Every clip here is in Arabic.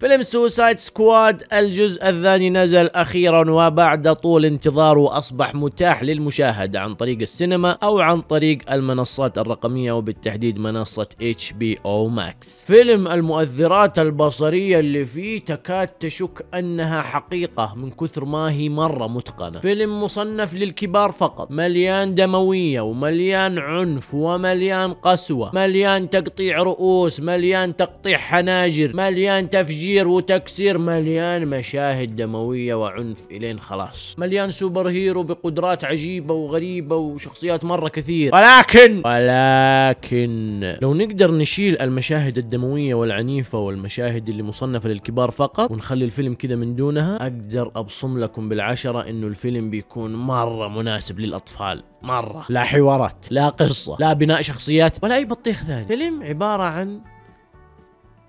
فيلم سوسايد سكواد الجزء الثاني نزل أخيرا وبعد طول انتظار واصبح متاح للمشاهدة عن طريق السينما أو عن طريق المنصات الرقمية وبالتحديد منصة اتش بي او ماكس. فيلم المؤثرات البصرية اللي فيه تكاد تشك أنها حقيقة من كثر ما هي مرة متقنة فيلم مصنف للكبار فقط مليان دموية ومليان عنف ومليان قسوة مليان تقطيع رؤوس مليان تقطيع حناجر مليان تفجير وتفجير وتكسير مليان مشاهد دموية وعنف إلين خلاص مليان سوبر هيرو بقدرات عجيبة وغريبة وشخصيات مرة كثير ولكن ولكن لو نقدر نشيل المشاهد الدموية والعنيفة والمشاهد اللي مصنفة للكبار فقط ونخلي الفيلم كذا من دونها أقدر أبصم لكم بالعشرة إنه الفيلم بيكون مرة مناسب للأطفال مرة لا حوارات لا قصة لا بناء شخصيات ولا أي بطيخ ثاني فيلم عبارة عن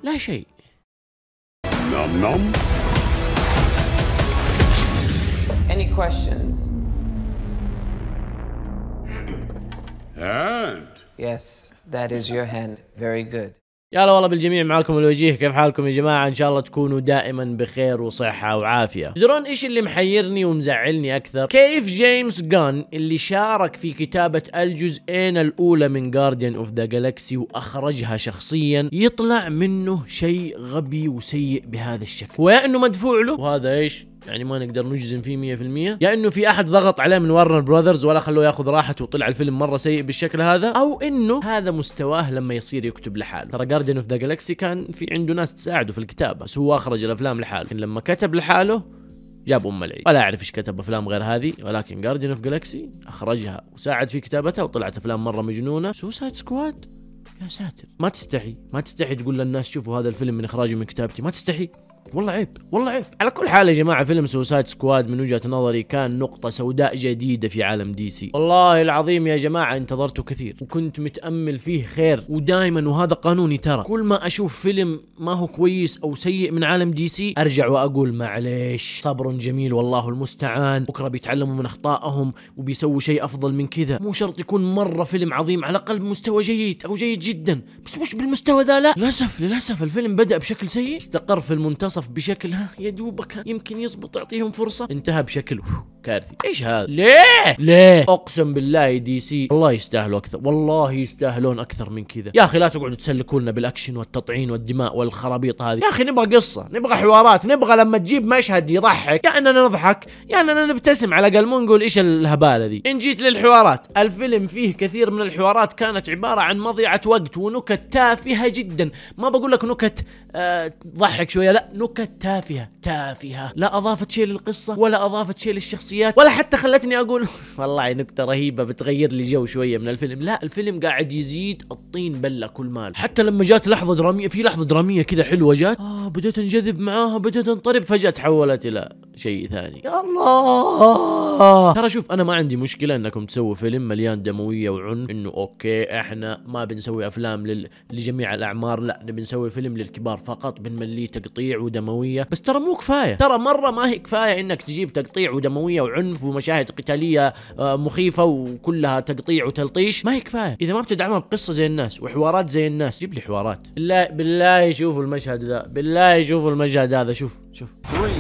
لا شيء Nom nom. Any questions? Hand. Yes, that is your hand. Very good. يا هلا والله بالجميع معاكم الوجيه كيف حالكم يا جماعة ان شاء الله تكونوا دائما بخير وصحة وعافية تدرون ايش اللي محيرني ومزعلني اكثر كيف جيمس جان اللي شارك في كتابة الجزئين الاولى من جارديان اوف ذا جالكسي واخرجها شخصيا يطلع منه شيء غبي وسيء بهذا الشكل ويا انه مدفوع له وهذا ايش يعني ما نقدر نجزم فيه 100% يا يعني انه في احد ضغط عليه من ورنر براذرز ولا خلوه ياخذ راحته وطلع الفيلم مره سيء بالشكل هذا او انه هذا مستواه لما يصير يكتب لحاله ترى جاردن اوف ذا جالكسي كان في عنده ناس تساعده في الكتابه بس هو اخرج الافلام لحاله لكن لما كتب لحاله جاب ام العيد ولا اعرف ايش كتب افلام غير هذه ولكن جاردن اوف جالكسي اخرجها وساعد في كتابتها وطلعت افلام مره مجنونه سوسايد سكواد يا ساتر ما تستحي ما تستحي تقول للناس شوفوا هذا الفيلم من اخراجي من كتابتي ما تستحي والله عيب والله عيب على كل حال يا جماعه فيلم سوسايد سكواد من وجهه نظري كان نقطه سوداء جديده في عالم دي سي والله العظيم يا جماعه انتظرته كثير وكنت متامل فيه خير ودائما وهذا قانوني ترى كل ما اشوف فيلم ما هو كويس او سيء من عالم دي سي ارجع واقول معليش صبر جميل والله المستعان بكره بيتعلموا من اخطائهم وبيسووا شيء افضل من كذا مو شرط يكون مره فيلم عظيم على الاقل بمستوى جيد او جيد جدا بس مش بالمستوى ذا لا للاسف للاسف الفيلم بدا بشكل سيء استقر في المنتصف منعصف بشكل ها يا دوبك يمكن يزبط اعطيهم فرصه انتهى بشكل كارثي ايش هذا ليه ليه اقسم بالله دي سي والله يستاهلوا اكثر والله يستاهلون اكثر من كذا يا اخي لا تقعدوا تسلكوا لنا بالاكشن والتطعين والدماء والخرابيط هذه يا اخي نبغى قصه نبغى حوارات نبغى لما تجيب مشهد يضحك يا اننا نضحك يا اننا نبتسم على الاقل نقول ايش الهباله ذي ان جيت للحوارات الفيلم فيه كثير من الحوارات كانت عباره عن مضيعه وقت ونكت تافهه جدا ما بقول لك نكت آه تضحك شويه لا نكت سلوكات تافهه تافهه لا اضافت شيء للقصه ولا اضافت شيء للشخصيات ولا حتى خلتني اقول والله نكته رهيبه بتغير لي جو شويه من الفيلم لا الفيلم قاعد يزيد الطين بله كل مال حتى لما جات لحظه دراميه في لحظه دراميه كذا حلوه جات اه بديت انجذب معاها بديت انطرب فجاه تحولت الى شيء ثاني يا الله ترى شوف انا ما عندي مشكله انكم تسووا فيلم مليان دمويه وعنف انه اوكي احنا ما بنسوي افلام لل... لجميع الاعمار لا نبي نسوي فيلم للكبار فقط بنمليه تقطيع ود ودمويه بس ترى مو كفايه ترى مره ما هي كفايه انك تجيب تقطيع ودمويه وعنف ومشاهد قتاليه آه، مخيفه وكلها تقطيع وتلطيش ما هي كفايه اذا ما بتدعمها بقصه زي الناس وحوارات زي الناس جيب لي حوارات بالله بالله شوفوا المشهد ذا بالله شوفوا المشهد هذا شوف شوف 3 2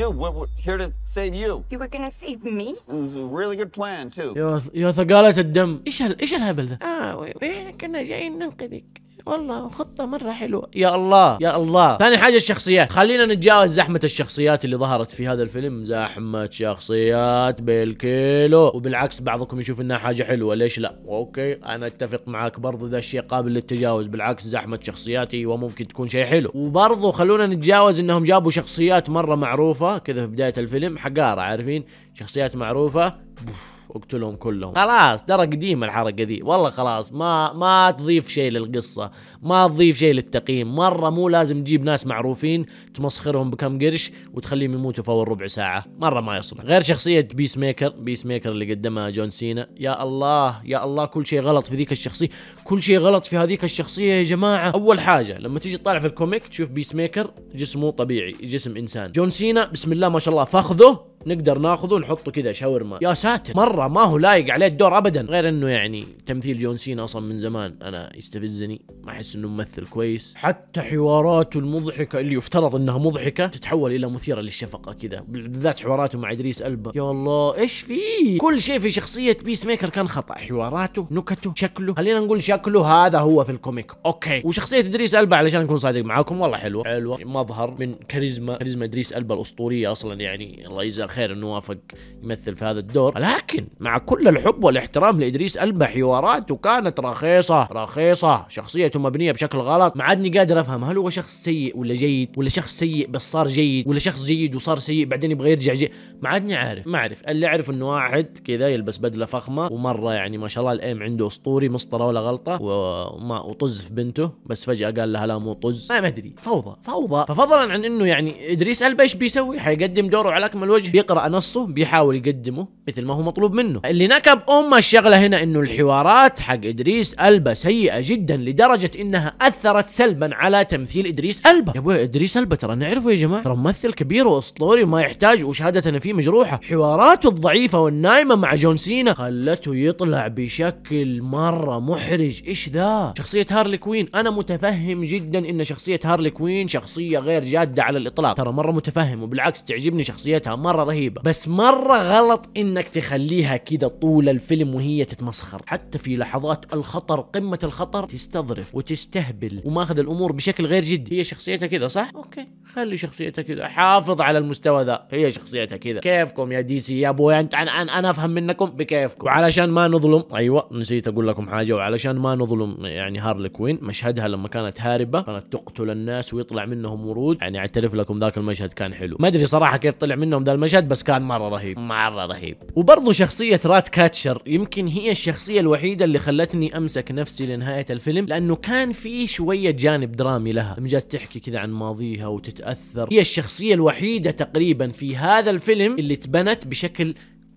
You, we're, we're here to save you. You were gonna save me? It was a really good plan too. يا يا ثقالة الدم، ايش ايش الهبل ذا؟ اه وين كنا جايين ننقذك. والله خطة مرة حلوة يا الله يا الله ثاني حاجة الشخصيات خلينا نتجاوز زحمة الشخصيات اللي ظهرت في هذا الفيلم زحمة شخصيات بالكيلو وبالعكس بعضكم يشوف انها حاجة حلوة ليش لا اوكي انا اتفق معك برضو ذا الشيء قابل للتجاوز بالعكس زحمة شخصياتي وممكن تكون شيء حلو وبرضو خلونا نتجاوز انهم جابوا شخصيات مرة معروفة كذا في بداية الفيلم حقارة عارفين شخصيات معروفة بوف. اقتلهم كلهم خلاص ترى قديمه الحركه دي والله خلاص ما ما تضيف شيء للقصه ما تضيف شيء للتقييم مره مو لازم تجيب ناس معروفين تمسخرهم بكم قرش وتخليهم يموتوا في اول ربع ساعه مره ما يصلح غير شخصيه بيس ميكر بيس ميكر اللي قدمها جون سينا يا الله يا الله كل شيء غلط في ذيك الشخصيه كل شيء غلط في هذيك الشخصيه يا جماعه اول حاجه لما تيجي تطالع في الكوميك تشوف بيس ميكر جسمه طبيعي جسم انسان جون سينا بسم الله ما شاء الله فخذه نقدر ناخذه ونحطه كذا شاورما يا ساتر مره ما هو لايق عليه الدور ابدا غير انه يعني تمثيل جون سينا اصلا من زمان انا يستفزني ما احس انه ممثل كويس حتى حواراته المضحكه اللي يفترض انها مضحكه تتحول الى مثيره للشفقه كذا بالذات حواراته مع ادريس البا يا الله ايش فيه كل شيء في شخصيه بيس ميكر كان خطا حواراته نكته شكله خلينا نقول شكله هذا هو في الكوميك اوكي وشخصيه ادريس البا علشان نكون صادق معاكم والله حلوه حلوه مظهر من كاريزما كاريزما ادريس البا الاسطوريه اصلا يعني الله يجزاه خير انه وافق يمثل في هذا الدور لكن مع كل الحب والاحترام لادريس البا حواراته كانت رخيصه رخيصه شخصيته مبنيه بشكل غلط ما عادني قادر افهم هل هو شخص سيء ولا جيد ولا شخص سيء بس صار جيد ولا شخص جيد وصار سيء بعدين يبغى يرجع جيد ما عادني عارف ما اعرف اللي اعرف انه واحد كذا يلبس بدله فخمه ومره يعني ما شاء الله الايم عنده اسطوري مسطره ولا غلطه وما وطز في بنته بس فجاه قال لها لا مو طز ما ادري فوضى فوضى ففضلا عن انه يعني ادريس البا ايش بيسوي حيقدم دوره على اكمل وجه بيقرا نصه بيحاول يقدمه مثل ما هو مطلوب منه اللي نكب ام الشغله هنا انه الحوارات حق ادريس البا سيئه جدا لدرجه انها اثرت سلبا على تمثيل ادريس البا يا ابوي ادريس البا ترى نعرفه يا جماعه ترى ممثل كبير واسطوري ما يحتاج وشهادتنا فيه مجروحه حواراته الضعيفه والنايمه مع جون سينا خلته يطلع بشكل مره محرج ايش ذا شخصيه هارلي كوين انا متفهم جدا ان شخصيه هارلي كوين شخصيه غير جاده على الاطلاق ترى مره متفهم وبالعكس تعجبني شخصيتها مره رهيبه بس مره غلط انك تخليها كذا طول الفيلم وهي تتمسخر حتى في لحظات الخطر قمه الخطر تستظرف وتستهبل وماخذ الامور بشكل غير جدي هي شخصيتها كذا صح اوكي خلي شخصيتها كذا حافظ على المستوى ذا هي شخصيتها كذا كيفكم يا دي سي يا ابوي انت انا انا, أنا افهم منكم بكيفكم وعلشان ما نظلم ايوه نسيت اقول لكم حاجه وعلشان ما نظلم يعني هارلي كوين مشهدها لما كانت هاربه كانت تقتل الناس ويطلع منهم ورود يعني اعترف لكم ذاك المشهد كان حلو ما ادري صراحه كيف طلع منهم ذا المشهد واحد بس كان مره رهيب مره رهيب وبرضه شخصيه رات كاتشر يمكن هي الشخصيه الوحيده اللي خلتني امسك نفسي لنهايه الفيلم لانه كان في شويه جانب درامي لها لما جات تحكي كذا عن ماضيها وتتاثر هي الشخصيه الوحيده تقريبا في هذا الفيلم اللي تبنت بشكل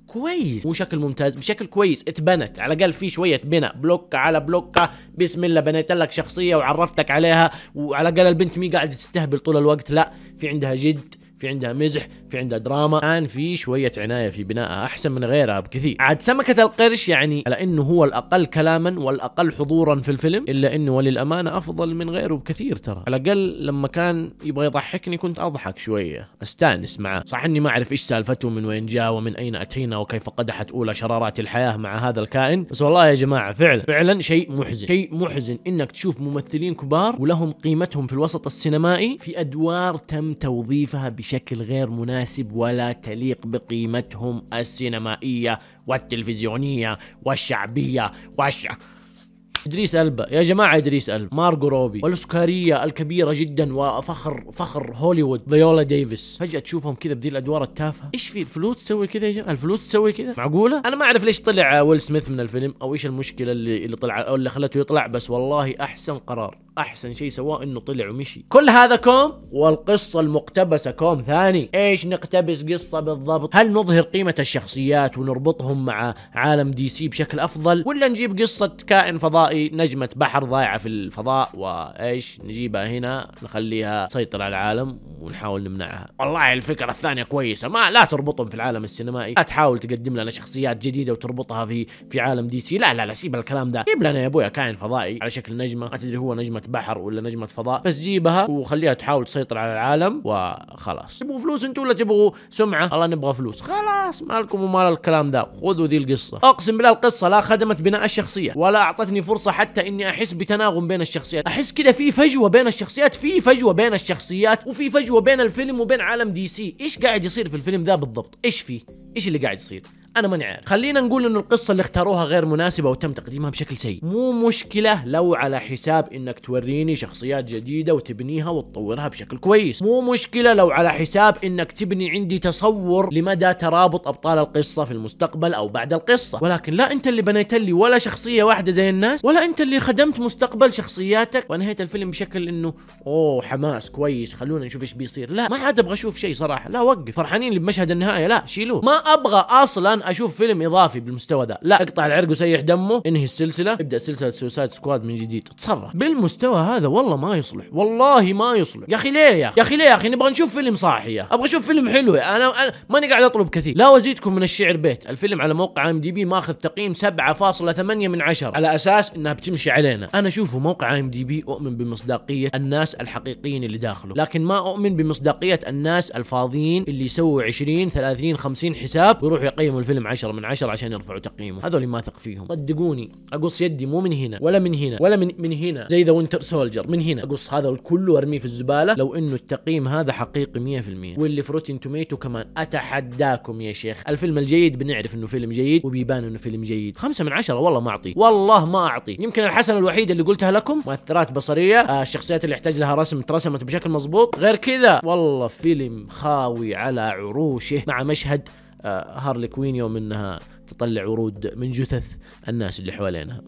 كويس مو شكل ممتاز بشكل كويس اتبنت على الاقل في شويه بناء بلوك على بلوك بسم الله بنيت لك شخصيه وعرفتك عليها وعلى الاقل البنت مي قاعده تستهبل طول الوقت لا في عندها جد في عندها مزح في عندها دراما كان في شويه عنايه في بنائها احسن من غيرها بكثير عاد سمكه القرش يعني على انه هو الاقل كلاما والاقل حضورا في الفيلم الا انه وللامانه افضل من غيره بكثير ترى على الاقل لما كان يبغى يضحكني كنت اضحك شويه استانس معاه صح اني ما اعرف ايش سالفته من وين جاء ومن اين اتينا وكيف قدحت اولى شرارات الحياه مع هذا الكائن بس والله يا جماعه فعلا فعلا شيء محزن شيء محزن انك تشوف ممثلين كبار ولهم قيمتهم في الوسط السينمائي في ادوار تم توظيفها بشكل بشكل غير مناسب ولا تليق بقيمتهم السينمائية والتلفزيونية والشعبية والش ادريس البا يا جماعه ادريس البا مارجو روبي والاسكارية الكبيره جدا وفخر فخر هوليوود فيولا ديفيس فجاه تشوفهم كذا بذي الادوار التافهه ايش في الفلوس تسوي كذا يا جماعه الفلوس تسوي كذا معقوله انا ما اعرف ليش طلع ويل سميث من الفيلم او ايش المشكله اللي اللي طلع او اللي خلته يطلع بس والله احسن قرار احسن شيء سواه انه طلع ومشي كل هذا كوم والقصه المقتبسه كوم ثاني ايش نقتبس قصه بالضبط هل نظهر قيمه الشخصيات ونربطهم مع عالم دي سي بشكل افضل ولا نجيب قصه كائن فضائي نجمه بحر ضايعه في الفضاء وايش نجيبها هنا نخليها تسيطر على العالم ونحاول نمنعها والله الفكره الثانيه كويسه ما لا تربطهم في العالم السينمائي لا تحاول تقدم لنا شخصيات جديده وتربطها في في عالم دي سي لا لا لا سيب الكلام ده جيب لنا يا ابويا كائن فضائي على شكل نجمه ما تدري هو نجمه بحر ولا نجمه فضاء بس جيبها وخليها تحاول تسيطر على العالم وخلاص تبغوا فلوس انتم ولا تبغوا سمعه الله نبغى فلوس خلاص مالكم ومال الكلام ذا خذوا ذي القصه اقسم بالله القصه لا خدمت بناء الشخصيه ولا اعطتني فرصه حتى اني احس بتناغم بين الشخصيات احس كذا في فجوه بين الشخصيات في فجوه بين الشخصيات وفي فجوه بين الفيلم وبين عالم دي سي ايش قاعد يصير في الفيلم ذا بالضبط ايش فيه ايش اللي قاعد يصير انا ماني عارف خلينا نقول انه القصه اللي اختاروها غير مناسبه وتم تقديمها بشكل سيء مو مشكله لو على حساب انك توريني شخصيات جديده وتبنيها وتطورها بشكل كويس مو مشكله لو على حساب انك تبني عندي تصور لمدى ترابط ابطال القصه في المستقبل او بعد القصه ولكن لا انت اللي بنيت لي ولا شخصيه واحده زي الناس ولا انت اللي خدمت مستقبل شخصياتك وانهيت الفيلم بشكل انه اوه حماس كويس خلونا نشوف ايش بيصير لا ما عاد ابغى اشوف شيء صراحه لا وقف فرحانين بمشهد النهايه لا شيلوه ما ابغى اصلا اشوف فيلم اضافي بالمستوى ده لا اقطع العرق وسيح دمه انهي السلسله ابدا سلسله سوسايد سكواد من جديد تصرف بالمستوى هذا والله ما يصلح والله ما يصلح يا اخي ليه يا اخي يا اخي ليه يا اخي نبغى نشوف فيلم صاحي ابغى اشوف فيلم حلو انا, أنا ماني قاعد اطلب كثير لا وزيدكم من الشعر بيت الفيلم على موقع ام دي بي ماخذ تقييم 7.8 من 10 على اساس انها بتمشي علينا انا اشوفه موقع ام دي بي اؤمن بمصداقيه الناس الحقيقيين اللي داخله لكن ما اؤمن بمصداقيه الناس الفاضيين اللي يسووا 20 30 50 حساب ويروحوا يقيموا الفيلم الفيلم 10 من 10 عشان يرفعوا تقييمه هذول ما اثق فيهم صدقوني اقص يدي مو من هنا ولا من هنا ولا من من هنا زي ذا وينتر سولجر من هنا اقص هذا الكل وارميه في الزباله لو انه التقييم هذا حقيقي 100% واللي في روتين توميتو كمان اتحداكم يا شيخ الفيلم الجيد بنعرف انه فيلم جيد وبيبان انه فيلم جيد خمسة من عشرة والله ما اعطي والله ما اعطي يمكن الحسنه الوحيده اللي قلتها لكم مؤثرات بصريه آه الشخصيات اللي يحتاج لها رسم ترسمت بشكل مظبوط غير كذا والله فيلم خاوي على عروشه مع مشهد آه، هارلي كوين يوم انها تطلع ورود من جثث الناس اللي حوالينها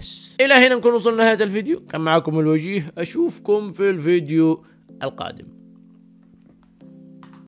بس الى هنا نكون وصلنا نهايه الفيديو كان معكم الوجيه اشوفكم في الفيديو القادم